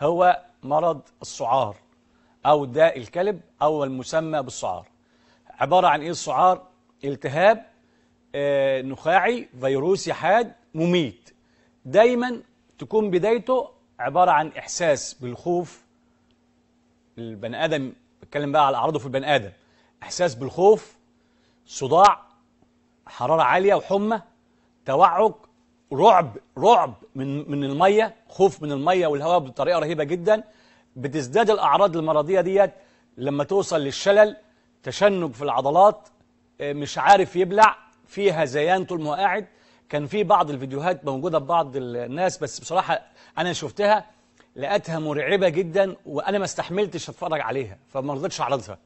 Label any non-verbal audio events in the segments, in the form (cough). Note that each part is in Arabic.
هو مرض السعار أو داء الكلب أو المسمى بالسعار عبارة عن إيه السعار؟ التهاب آه نخاعي فيروسي حاد مميت دايما تكون بدايته عبارة عن إحساس بالخوف البني آدم بتكلم بقى على أعراضه في البني آدم إحساس بالخوف صداع حرارة عالية وحمى توعك رعب رعب من من الميه خوف من الميه والهواء بطريقه رهيبه جدا بتزداد الاعراض المرضيه ديت لما توصل للشلل تشنج في العضلات آه، مش عارف يبلع في هذيان طول ما قاعد كان في بعض الفيديوهات موجوده ببعض الناس بس بصراحه انا شفتها لقيتها مرعبه جدا وانا ما استحملتش اتفرج عليها فما رضيتش اعرضها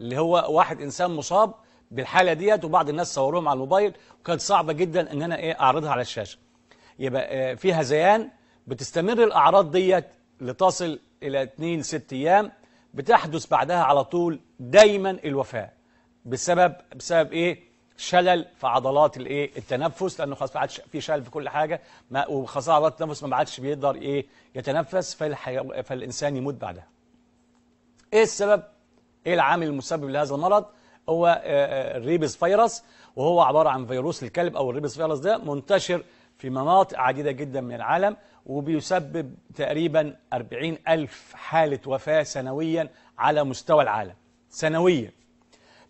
اللي هو واحد انسان مصاب بالحاله ديت وبعض الناس صوروهم على الموبايل وكانت صعبه جدا ان انا ايه اعرضها على الشاشه يبقى آه، فيها هذيان بتستمر الأعراض ديت لتصل إلى 2 6 أيام بتحدث بعدها على طول دايما الوفاة بسبب بسبب إيه؟ شلل في عضلات الايه التنفس لانه خلاص ما عادش في شلل في كل حاجه ما وخاصه عضلات التنفس ما عادش بيقدر ايه يتنفس فالحي... فالانسان يموت بعدها. ايه السبب؟ ايه العامل المسبب لهذا المرض؟ هو آه، آه، الريبس فيروس وهو عباره عن فيروس الكلب او الريبس فيروس ده منتشر في مناطق عديدة جدا من العالم وبيسبب تقريبا 40 ألف حالة وفاة سنويا على مستوى العالم سنويا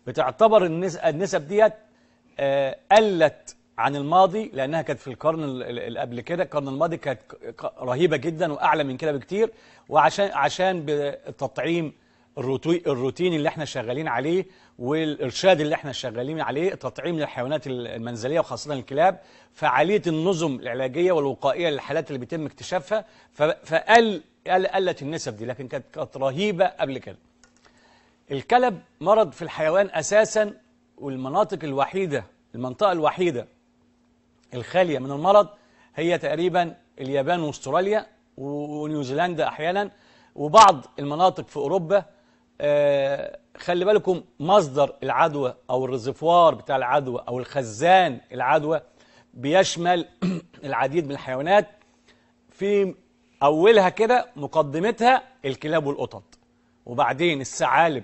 بتعتبر النسب ديت آه، قلت عن الماضي لأنها كانت في القرن اللي قبل كده القرن الماضي كانت رهيبة جدا وأعلى من كده بكتير وعشان عشان بالتطعيم الروتين اللي احنا شغالين عليه والارشاد اللي احنا شغالين عليه تطعيم للحيوانات المنزليه وخاصه الكلاب فعاليه النظم العلاجيه والوقائيه للحالات اللي بيتم اكتشافها فقل قلت النسب دي لكن كانت كانت رهيبه قبل كده. الكلب مرض في الحيوان اساسا والمناطق الوحيده المنطقه الوحيده الخاليه من المرض هي تقريبا اليابان واستراليا ونيوزيلندا احيانا وبعض المناطق في اوروبا آه، خلي بالكم مصدر العدوى أو الرزفوار بتاع العدوى أو الخزان العدوى بيشمل (clears throat) العديد من الحيوانات في أولها كده مقدمتها الكلاب والقطط وبعدين الثعالب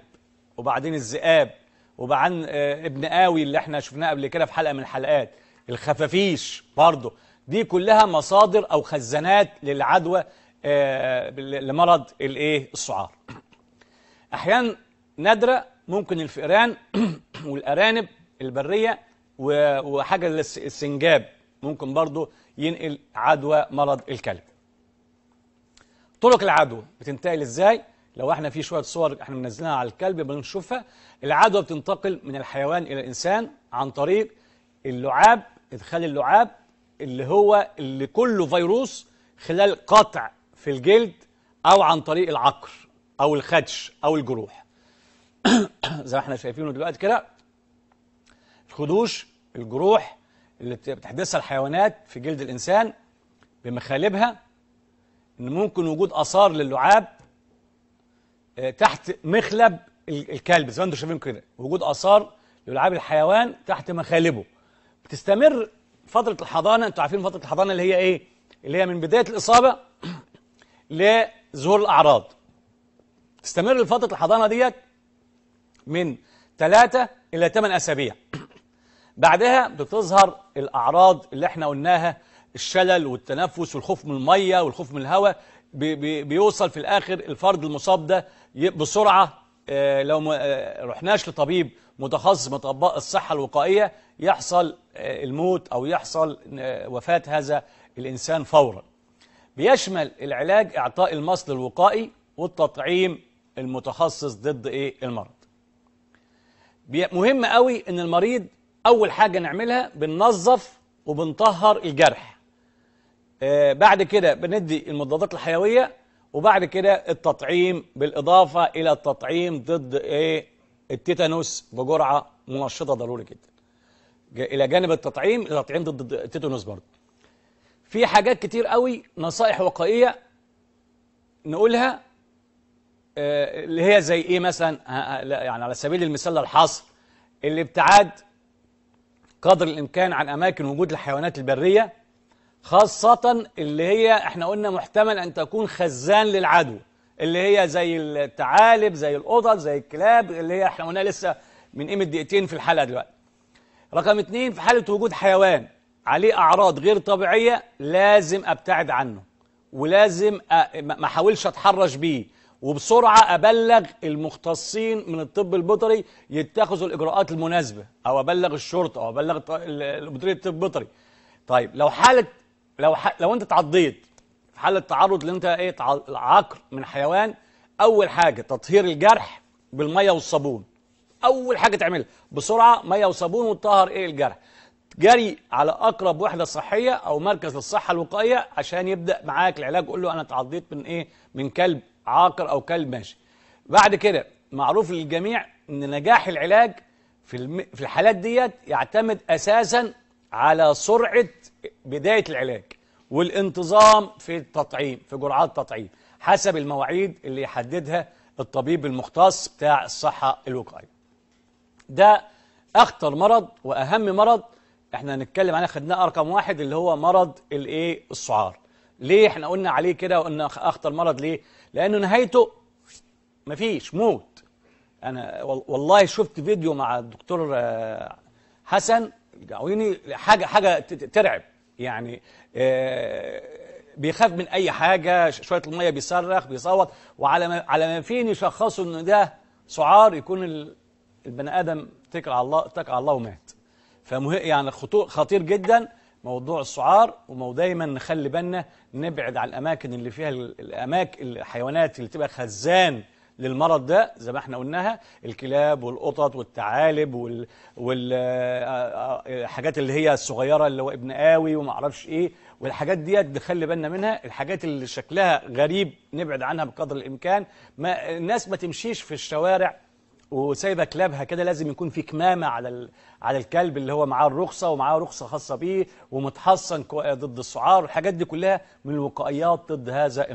وبعدين الذئاب وبعدين آه، ابن قاوي اللي احنا شفناه قبل كده في حلقة من الحلقات الخفافيش برضه دي كلها مصادر أو خزانات للعدوى آه، لمرض الايه السعار أحيان نادرة ممكن الفئران (clears throat) والأرانب البرية وحاجة السنجاب ممكن برضه ينقل عدوى مرض الكلب طرق العدوى بتنتقل ازاي لو احنا في شويه صور احنا منزلها على الكلب بنشوفها العدوى بتنتقل من الحيوان الى الانسان عن طريق اللعاب ادخال اللعاب اللي هو اللي كله فيروس خلال قطع في الجلد او عن طريق العقر أو الخدش أو الجروح (clears throat) زي ما احنا شايفينه دلوقتي كده الخدوش الجروح اللي بتحدثها الحيوانات في جلد الإنسان بمخالبها إن ممكن وجود آثار للعاب آه، تحت مخلب الكلب زي ما انتم شايفين كده وجود آثار للعاب الحيوان تحت مخالبه بتستمر فترة الحضانة انتوا عارفين فترة الحضانة اللي هي ايه؟ اللي هي من بداية الإصابة (clears throat) لظهور الأعراض تستمر لفتره الحضانه ديت من 3 الى 8 اسابيع بعدها بتظهر الاعراض اللي احنا قلناها الشلل والتنفس والخوف من الميه والخوف من الهواء بيوصل في الاخر الفرد المصاب ده بسرعه آه، لو ما آه، رحناش لطبيب متخصص من اطباء الصحه الوقائيه يحصل آه، الموت او يحصل وفاه هذا الانسان فورا. بيشمل العلاج اعطاء المصل الوقائي والتطعيم المتخصص ضد ايه المرض مهم قوي ان المريض اول حاجه نعملها بننظف وبنطهر الجرح آه بعد كده بندي المضادات الحيويه وبعد كده التطعيم بالاضافه الى التطعيم ضد ايه التيتانوس بجرعه منشطه ضروري جدا الى جانب التطعيم التطعيم ضد التيتانوس برضه في حاجات كتير قوي نصائح وقائيه نقولها آه، اللي هي زي ايه مثلا آه، آه، يعني على سبيل المثال الحصر الابتعاد قدر الامكان عن اماكن وجود الحيوانات البريه خاصه اللي هي احنا قلنا محتمل ان تكون خزان للعدو اللي هي زي الثعالب زي القطط زي الكلاب اللي هي احنا قلنا لسه من قيمه دقيقتين في الحلقه دلوقتي رقم اثنين في حاله وجود حيوان عليه اعراض غير طبيعيه لازم ابتعد عنه ولازم ما احاولش اتحرش بيه وبسرعه ابلغ المختصين من الطب البيطري يتخذوا الاجراءات المناسبه او ابلغ الشرطه او ابلغ مديريه الطب البيطري طيب لو حاله لو ح... لو انت تعضيت في حاله تعرض لان انت ايه عقر من حيوان اول حاجه تطهير الجرح بالميه والصابون اول حاجه تعملها بسرعه ميه وصابون وتطهر ايه الجرح جري على اقرب وحده صحيه او مركز للصحه الوقائيه عشان يبدا معاك العلاج قول له انا تعضيت من ايه من كلب عاقر او كلب ماشي بعد كده معروف للجميع ان نجاح العلاج في الم... في الحالات ديت يعتمد اساسا على سرعه بدايه العلاج والانتظام في التطعيم في جرعات التطعيم حسب المواعيد اللي يحددها الطبيب المختص بتاع الصحه الوقائيه ده اخطر مرض واهم مرض احنا هنتكلم عليه خدناه رقم واحد اللي هو مرض الايه السعار ليه احنا قلنا عليه كده وقلنا اخطر مرض ليه لانه نهايته مفيش موت انا والله شفت فيديو مع الدكتور آه، حسن جاويني حاجه حاجه ترعب يعني آه، بيخاف من اي حاجه شويه الميه بيصرخ بيصوت وعلى ما على ما فين يشخصوا ان ده سعار يكون البني ادم اتكل على الله اتكل على الله ومات فمه يعني خطير جدا موضوع السعار ودايما نخلي بالنا نبعد عن الاماكن اللي فيها الاماكن الحيوانات اللي تبقى خزان للمرض ده زي ما احنا قلناها الكلاب والقطط والثعالب والحاجات اللي هي الصغيره اللي هو ابن قاوي وما اعرفش ايه والحاجات ديت نخلي بالنا منها الحاجات اللي شكلها غريب نبعد عنها بقدر الامكان ما الناس ما تمشيش في الشوارع وسايبه كلابها كده لازم يكون في كمامه على ال... على الكلب اللي هو معاه الرخصه ومعاه رخصه خاصه بيه ومتحصن ضد السعار والحاجات دي كلها من الوقائيات ضد هذا